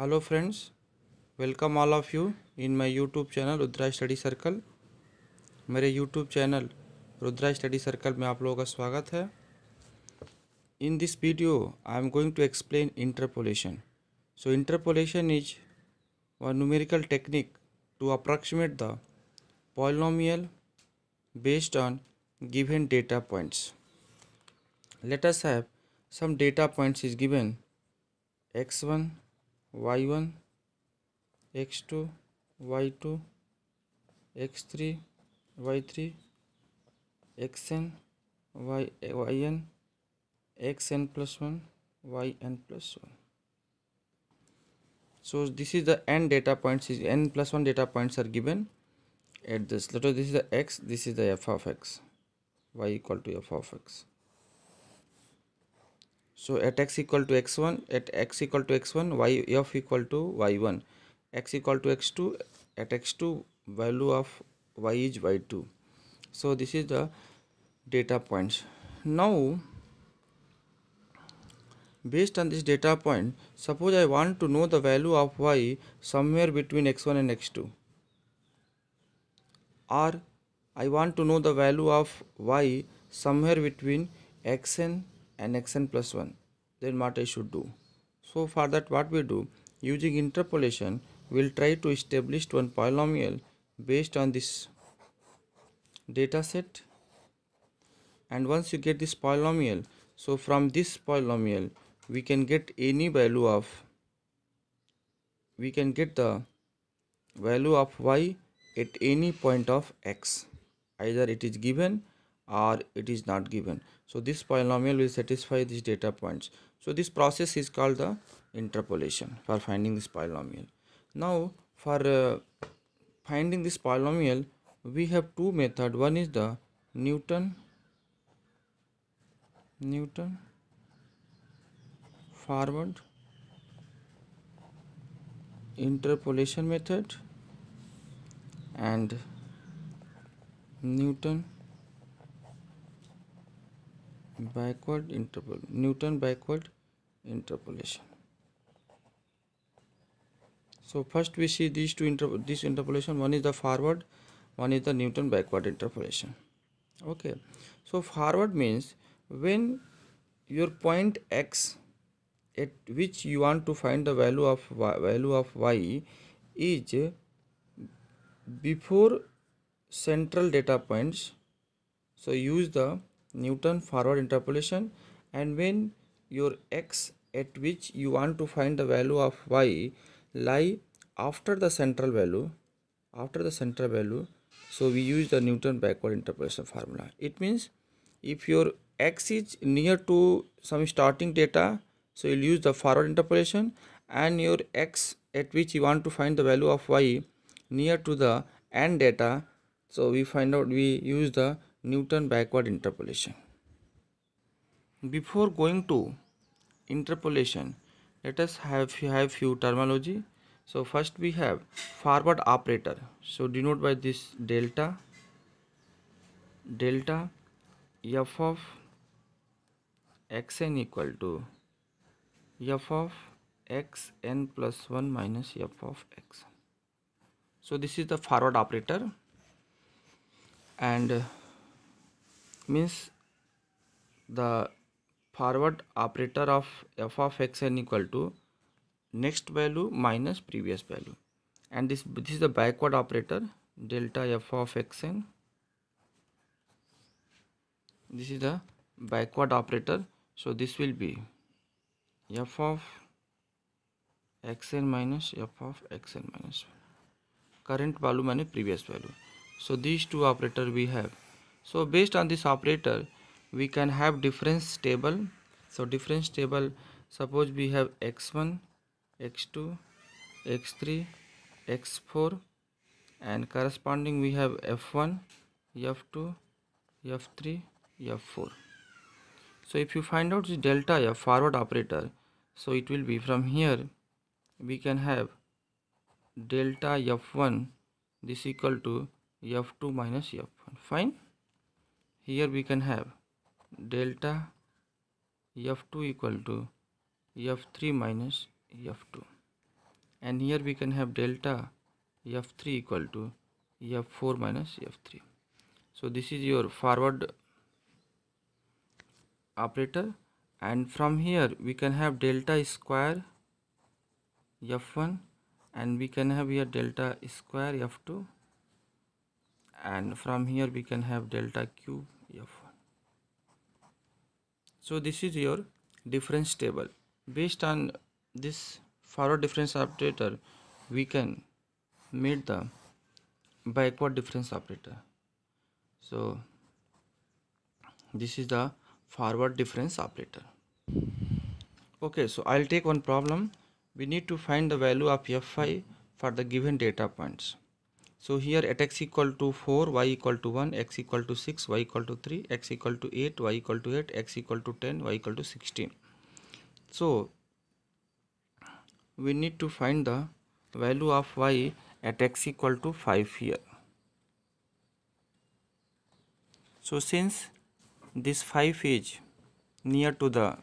Hello friends welcome all of you in my YouTube channel Rudra study circle मेरे YouTube channel Rudra study circle में आप लोगों का स्वागत है in this video I am going to explain interpolation so interpolation is a numerical technique to approximate the polynomial based on given data points let's have some data points is given X one y1 x2 y2 x3 y3 xn y yn xn plus 1 yn plus 1 so this is the n data points is n plus 1 data points are given at this let us this is the x this is the f of x y equal to f of x so at x equal to x1, at x equal to x1, y f equal to y1. x equal to x2, at x2, value of y is y2. So this is the data points. Now, based on this data point, suppose I want to know the value of y somewhere between x1 and x2. Or I want to know the value of y somewhere between x n and xn plus 1 then what I should do so for that what we do using interpolation we'll try to establish one polynomial based on this data set and once you get this polynomial so from this polynomial we can get any value of we can get the value of y at any point of x either it is given or it is not given so this polynomial will satisfy these data points so this process is called the interpolation for finding this polynomial now for uh, finding this polynomial we have two method one is the newton newton forward interpolation method and newton backward interpol Newton backward interpolation so first we see these two inter this interpolation one is the forward one is the Newton backward interpolation okay so forward means when your point x at which you want to find the value of y, value of y is before central data points so use the Newton forward interpolation and when your x at which you want to find the value of y lie after the central value after the central value so we use the Newton backward interpolation formula it means if your x is near to some starting data so you'll use the forward interpolation and your x at which you want to find the value of y near to the end data so we find out we use the Newton backward interpolation. Before going to interpolation, let us have, have few terminology. So first we have forward operator. So denote by this delta, delta f of xn equal to f of xn plus 1 minus f of x. So this is the forward operator and means the forward operator of f of x n equal to next value minus previous value and this this is the backward operator delta f of xn this is the backward operator so this will be f of xn minus f of xn minus current value minus previous value so these two operator we have so based on this operator we can have difference table so difference table suppose we have x1 x2 x3 x4 and corresponding we have f1 f2 f3 f4 so if you find out the delta f forward operator so it will be from here we can have delta f1 this equal to f2 minus f1 fine here we can have delta f2 equal to f3 minus f2 and here we can have delta f3 equal to f4 minus f3 so this is your forward operator and from here we can have delta square f1 and we can have here delta square f2 and from here we can have delta cube so this is your difference table based on this forward difference operator we can meet the backward difference operator so this is the forward difference operator okay so i'll take one problem we need to find the value of fi for the given data points so here at x equal to 4, y equal to 1, x equal to 6, y equal to 3, x equal to 8, y equal to 8, x equal to 10, y equal to 16. So we need to find the value of y at x equal to 5 here. So since this 5 is near to the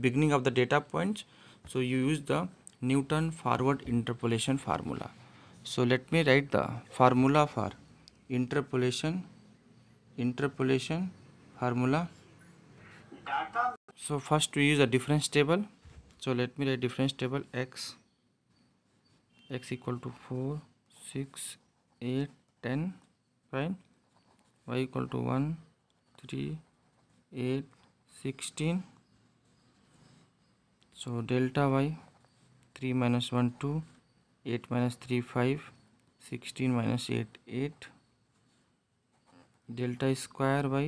beginning of the data points, so you use the Newton forward interpolation formula so let me write the formula for interpolation interpolation formula so first we use a difference table so let me write difference table x x equal to 4 6 8 10 right y equal to 1 3 8 16 so delta y 3 minus 1 2 8 minus 3 5 16 minus 8 8 delta square by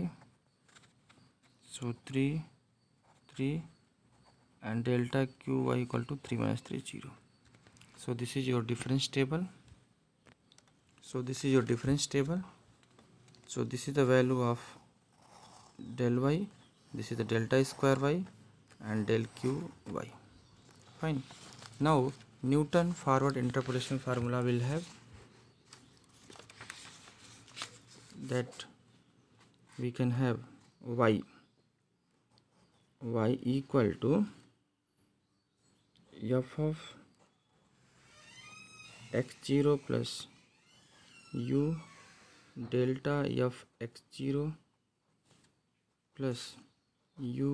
so 3 3 and delta q y equal to 3 minus 3 0 so this is your difference table so this is your difference table so this is the value of del y this is the delta square y and del q y fine now Newton forward interpolation formula will have that we can have y y equal to f of x0 plus u delta f x0 plus u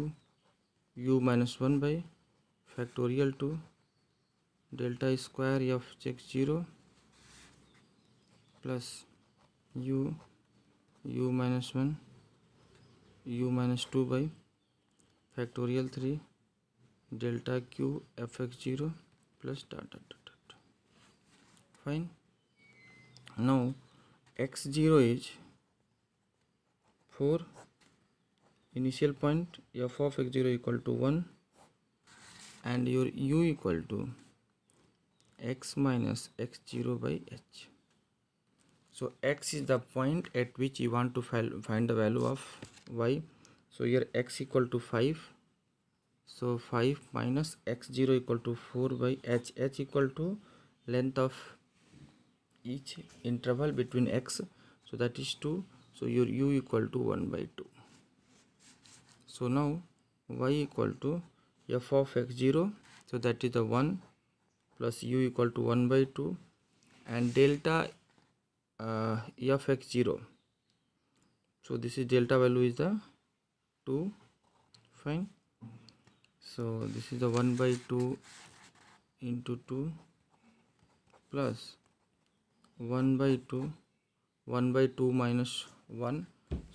u minus 1 by factorial 2 delta square F check zero plus U U minus one U minus two by factorial three delta cube F X zero plus data data fine now X zero is for initial point F of X zero equal to one and your U equal to x minus x0 by h so x is the point at which you want to find the value of y so here x equal to 5 so 5 minus x0 equal to 4 by h h equal to length of each interval between x so that is 2 so your u equal to 1 by 2 so now y equal to f of x0 so that is the 1 plus u equal to 1 by 2 and delta uh, f x 0 so this is delta value is the 2 fine so this is the 1 by 2 into 2 plus 1 by 2 1 by 2 minus 1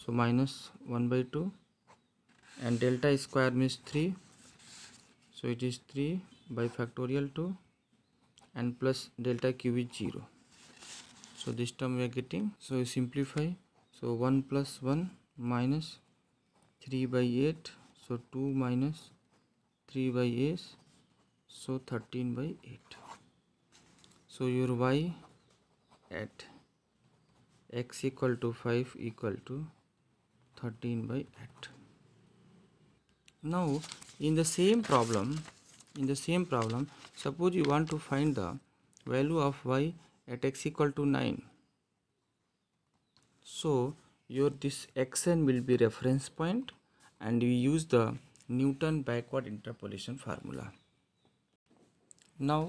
so minus 1 by 2 and delta square means 3 so it is 3 by factorial 2 and plus delta q is 0 so this term we are getting so you simplify so 1 plus 1 minus 3 by 8 so 2 minus 3 by 8 so 13 by 8 so your y at x equal to 5 equal to 13 by 8 now in the same problem in the same problem suppose you want to find the value of y at x equal to 9 so your this xn will be reference point and we use the Newton backward interpolation formula now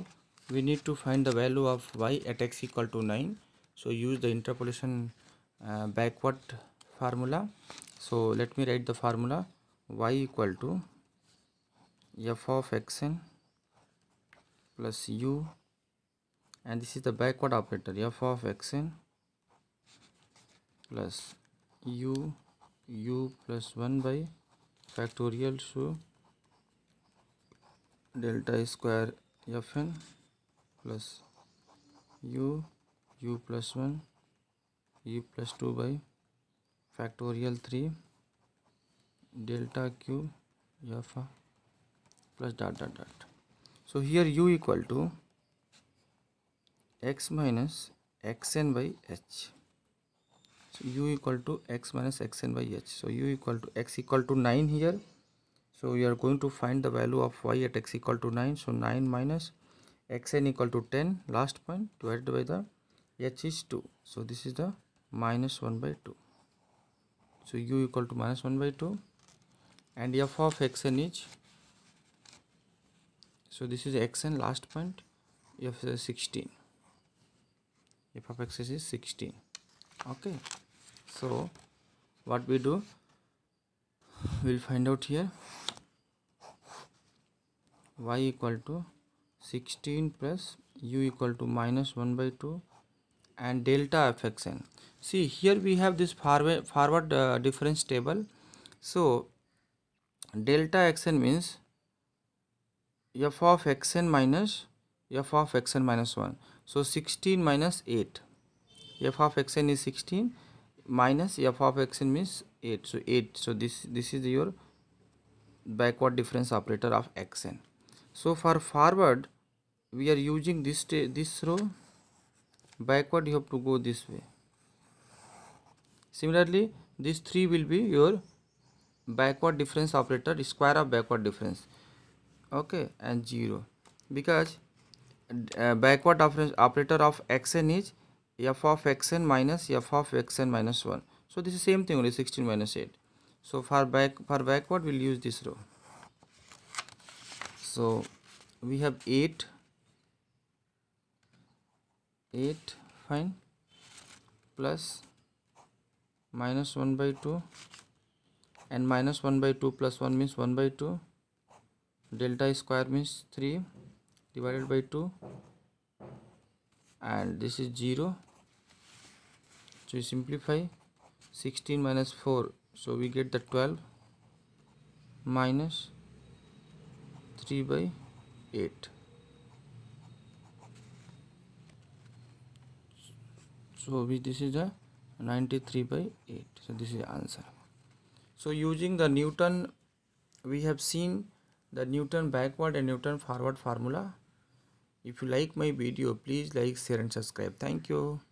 we need to find the value of y at x equal to 9 so use the interpolation uh, backward formula so let me write the formula y equal to f of xn plus u and this is the backward operator f of xn plus u u plus 1 by factorial so delta square fn plus u u plus 1 e plus 2 by factorial 3 delta q f plus dot dot dot so here u equal to x minus xn by h so u equal to x minus xn by h so u equal to x equal to 9 here so we are going to find the value of y at x equal to 9 so 9 minus xn equal to 10 last point divided by the h is 2 so this is the minus 1 by 2 so u equal to minus 1 by 2 and f of xn is so this is x and last point f is 16 f of x is 16 okay so what we do we'll find out here y equal to 16 plus u equal to minus 1 by 2 and delta fxn see here we have this forward, forward uh, difference table so delta xn means f of xn minus f of xn minus 1 so 16 minus 8 f of xn is 16 minus f of xn means 8 so 8 so this this is your backward difference operator of xn so for forward we are using this this row backward you have to go this way similarly this 3 will be your backward difference operator square of backward difference okay and 0 because uh, backward operator of xn is f of xn minus f of xn minus 1 so this is same thing only 16 minus 8 so for back for backward we'll use this row so we have 8 8 fine plus minus 1 by 2 and minus 1 by 2 plus 1 means 1 by 2 delta square means 3 divided by 2 and this is 0 so we simplify 16 minus 4 so we get the 12 minus 3 by 8 so we this is a 93 by 8 so this is answer so using the newton we have seen the Newton backward and Newton forward formula. If you like my video, please like, share and subscribe. Thank you.